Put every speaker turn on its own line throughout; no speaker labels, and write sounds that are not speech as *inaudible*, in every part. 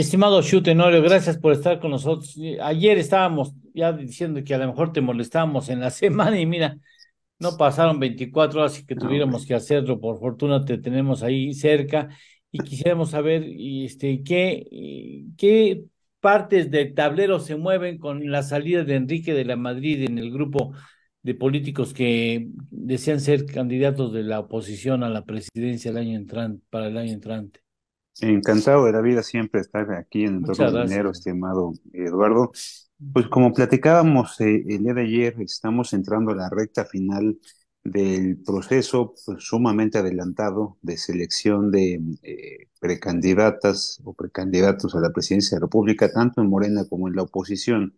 Estimado Chuteno, gracias por estar con nosotros. Ayer estábamos ya diciendo que a lo mejor te molestábamos en la *laughs* semana y mira, no pasaron 24 horas y que tuviéramos que hacerlo. Por fortuna te tenemos ahí cerca y quisiéramos saber este, qué, qué partes del tablero se mueven con la salida de Enrique de la Madrid en el grupo de políticos que desean ser candidatos de la oposición a la presidencia el año entrante, para el año entrante.
Encantado de la vida siempre estar aquí en el Torno de Dinero, estimado Eduardo. Pues como platicábamos eh, el día de ayer, estamos entrando a la recta final del proceso pues, sumamente adelantado de selección de eh, precandidatas o precandidatos a la presidencia de la República, tanto en Morena como en la oposición.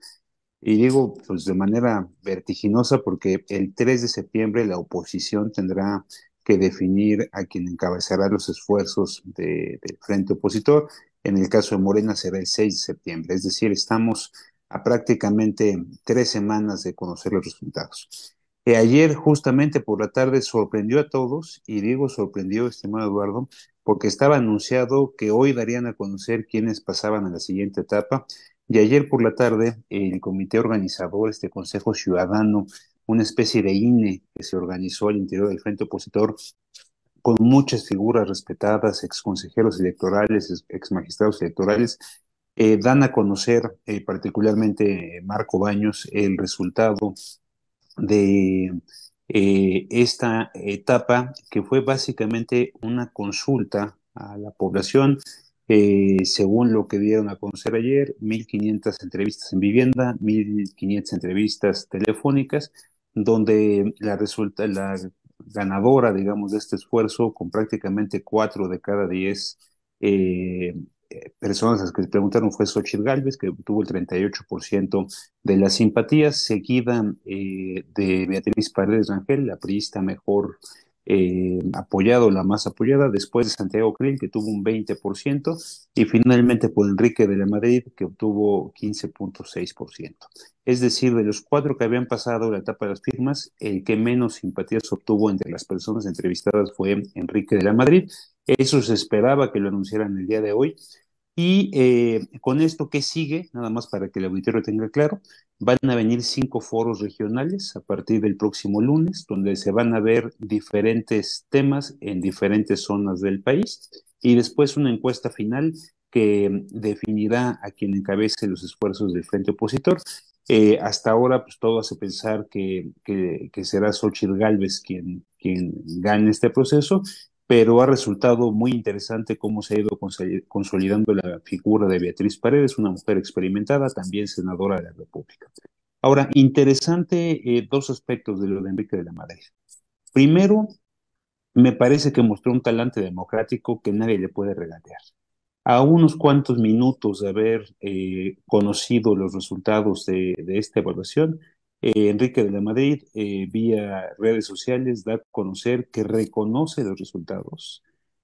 Y digo, pues de manera vertiginosa, porque el 3 de septiembre la oposición tendrá que definir a quien encabezará los esfuerzos del frente opositor. En el caso de Morena será el 6 de septiembre, es decir, estamos a prácticamente tres semanas de conocer los resultados. y ayer, justamente por la tarde, sorprendió a todos, y digo sorprendió, estimado Eduardo, porque estaba anunciado que hoy darían a conocer quienes pasaban a la siguiente etapa, y ayer por la tarde el comité organizador, este Consejo Ciudadano una especie de INE que se organizó al interior del frente opositor con muchas figuras respetadas, ex consejeros electorales, ex magistrados electorales, eh, dan a conocer, eh, particularmente eh, Marco Baños, el resultado de esta etapa, que fue básicamente una consulta a la población según lo que dieron a conocer ayer, 1.500 entrevistas en vivienda, 1.500 entrevistas telefónicas donde la, resulta, la ganadora, digamos, de este esfuerzo, con prácticamente cuatro de cada diez eh, eh personas a las que se preguntaron fue Xochitl Galvez, que obtuvo el 38% de las simpatías, seguida eh, de Beatriz Paredes Rangel, la priista mejor eh, apoyado, la más apoyada, después de Santiago Krill, que tuvo un 20%, y finalmente por Enrique de la Madrid, que obtuvo 15.6%. Es decir, de los cuatro que habían pasado la etapa de las firmas, el que menos simpatías obtuvo entre las personas entrevistadas fue Enrique de la Madrid. Eso se esperaba que lo anunciaran el día de hoy. Y eh, con esto, ¿qué sigue? Nada más para que el auditorio tenga claro. Van a venir cinco foros regionales a partir del próximo lunes, donde se van a ver diferentes temas en diferentes zonas del país y después una encuesta final que definirá a quien encabece los esfuerzos del frente opositor. Eh, hasta ahora, pues todo hace pensar que, será Xochitl Galvez quien, quien gane este proceso pero ha resultado muy interesante cómo se ha ido consolidando la figura de Beatriz Paredes, una mujer experimentada, también senadora de la República. Ahora, interesante eh, dos aspectos de lo de Enrique de la Madrid. Primero, me parece que mostró un talante democrático que nadie le puede regatear. A unos cuantos minutos de haber eh, conocido los resultados de esta evaluación, eh, Enrique de la Madrid, eh, vía redes sociales, da a conocer que reconoce los resultados,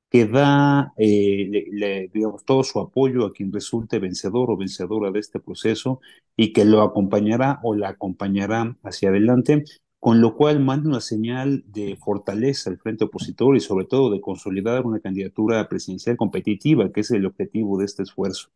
que da, eh, le, todo su apoyo a quien resulte vencedor o vencedora de este proceso y que lo acompañará o la acompañará hacia adelante, con lo cual manda una señal de fortaleza al frente opositor y sobre todo de consolidar una candidatura presidencial competitiva, que es el objetivo de este esfuerzo.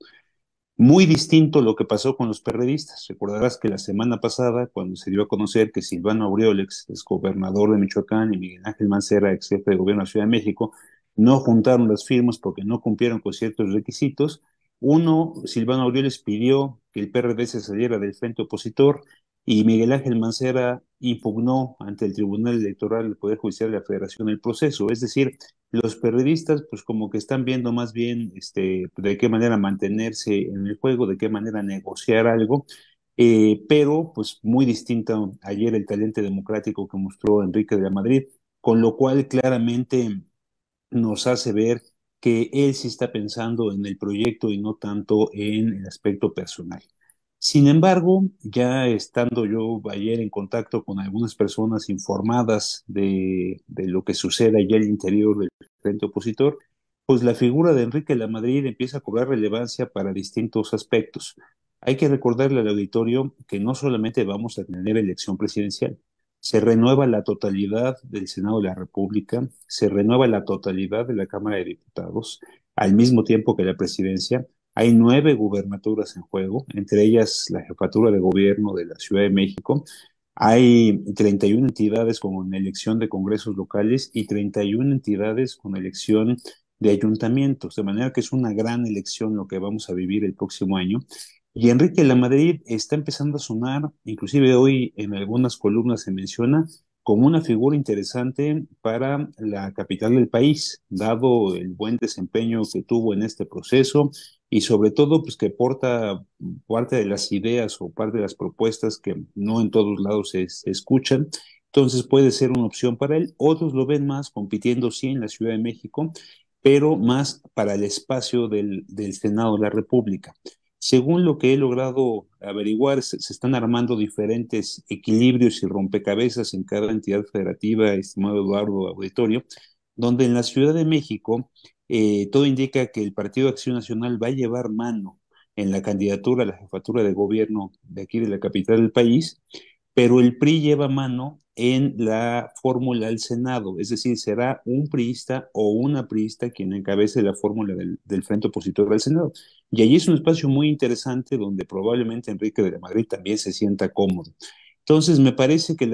Muy distinto lo que pasó con los perredistas. Recordarás que la semana pasada, cuando se dio a conocer que Silvano Aureoles, ex gobernador de Michoacán, y Miguel Ángel Mancera, ex jefe de gobierno de la Ciudad de México, no juntaron las firmas porque no cumplieron con ciertos requisitos. Uno, Silvano Aureoles pidió que el PRD se saliera del frente opositor y Miguel Ángel Mancera impugnó ante el Tribunal Electoral del Poder Judicial de la Federación el proceso. Es decir, los periodistas pues como que están viendo más bien este, de qué manera mantenerse en el juego, de qué manera negociar algo, eh, pero pues muy distinto ayer el talento democrático que mostró Enrique de la Madrid, con lo cual claramente nos hace ver que él sí está pensando en el proyecto y no tanto en el aspecto personal. Sin embargo, ya estando yo ayer en contacto con algunas personas informadas de, lo que sucede allá al interior del frente opositor, pues la figura de Enrique Lamadrid empieza a cobrar relevancia para distintos aspectos. Hay que recordarle al auditorio que no solamente vamos a tener elección presidencial, se renueva la totalidad del Senado de la República, se renueva la totalidad de la Cámara de Diputados, al mismo tiempo que la presidencia, hay nueve gubernaturas en juego, entre ellas la jefatura de gobierno de la Ciudad de México. Hay 31 entidades con elección de congresos locales y 31 entidades con elección de ayuntamientos, de manera que es una gran elección lo que vamos a vivir el próximo año. Y Enrique La Madrid está empezando a sonar, inclusive hoy en algunas columnas se menciona, como una figura interesante para la capital del país, dado el buen desempeño que tuvo en este proceso, y sobre todo pues que porta parte de las ideas o parte de las propuestas que no en todos lados se, escuchan. Entonces puede ser una opción para él. Otros lo ven más compitiendo, sí, en la Ciudad de México, pero más para el espacio del, Senado de la República. Según lo que he logrado averiguar, se, se, están armando diferentes equilibrios y rompecabezas en cada entidad federativa, estimado Eduardo Auditorio, donde en la Ciudad de México eh, todo indica que el Partido Acción Nacional va a llevar mano en la candidatura a la jefatura de gobierno de aquí de la capital del país, pero el PRI lleva mano en la fórmula al Senado, es decir, será un priista o una priista quien encabece la fórmula del, Frente Opositor al Senado. Y allí es un espacio muy interesante donde probablemente Enrique de la Madrid también se sienta cómodo. Entonces, me parece que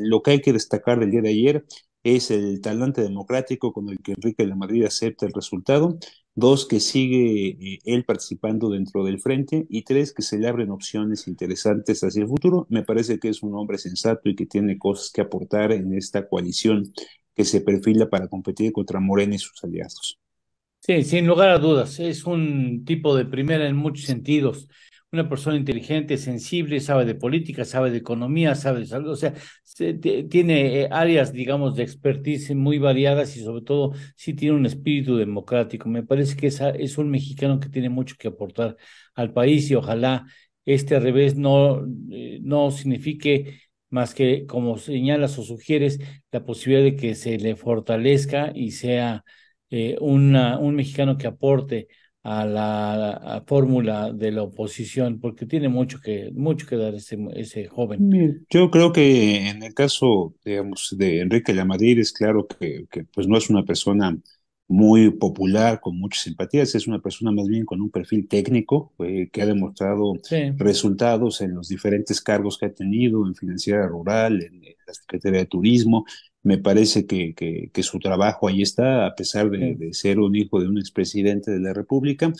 lo que hay que destacar del día de ayer es el talante democrático con el que Enrique Lamadrid acepta el resultado, dos, que sigue eh, él participando dentro del frente, y tres, que se le abren opciones interesantes hacia el futuro. Me parece que es un hombre sensato y que tiene cosas que aportar en esta coalición que se perfila para competir contra Morena y sus aliados.
Sí, sin lugar a dudas, es un tipo de primera en muchos sentidos una persona inteligente, sensible, sabe de política, sabe de economía, sabe de salud, o sea, tiene eh, áreas, digamos, de expertise muy variadas y sobre todo sí tiene un espíritu democrático. Me parece que es, es un mexicano que tiene mucho que aportar al país y ojalá este revés no, eh, no signifique más que, como señalas o sugieres, la posibilidad de que se le fortalezca y sea eh, un mexicano que aporte a la fórmula de la oposición, porque tiene mucho que, mucho que dar ese, ese joven.
Yo creo que en el caso digamos, de Enrique Llamadir es claro que, que pues no es una persona muy popular, con muchas simpatías, es una persona más bien con un perfil técnico eh, que ha demostrado resultados en los diferentes cargos que ha tenido, en Financiera Rural, en, la Secretaría de Turismo. Me parece que, su trabajo ahí está, a pesar de, ser un hijo de un expresidente de la República.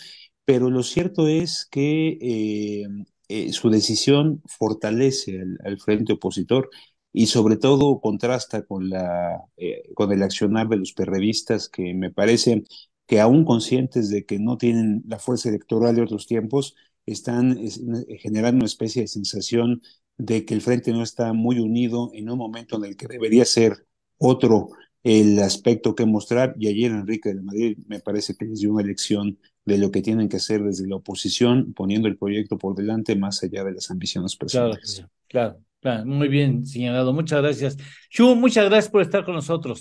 Pero lo cierto es que eh, eh, su decisión fortalece al frente opositor y sobre todo contrasta con, la, eh, con el accionar de los perrevistas que me parece que aún conscientes de que no tienen la fuerza electoral de otros tiempos, están eh, generando una especie de sensación de que el frente no está muy unido en un momento en el que debería ser otro el aspecto que mostrar. Y ayer Enrique de Madrid me parece que les dio una lección de lo que tienen que hacer desde la oposición, poniendo el proyecto por delante más allá de las ambiciones personales. Claro, claro.
Muy bien señalado. Muchas gracias. Chu, muchas gracias por estar con nosotros.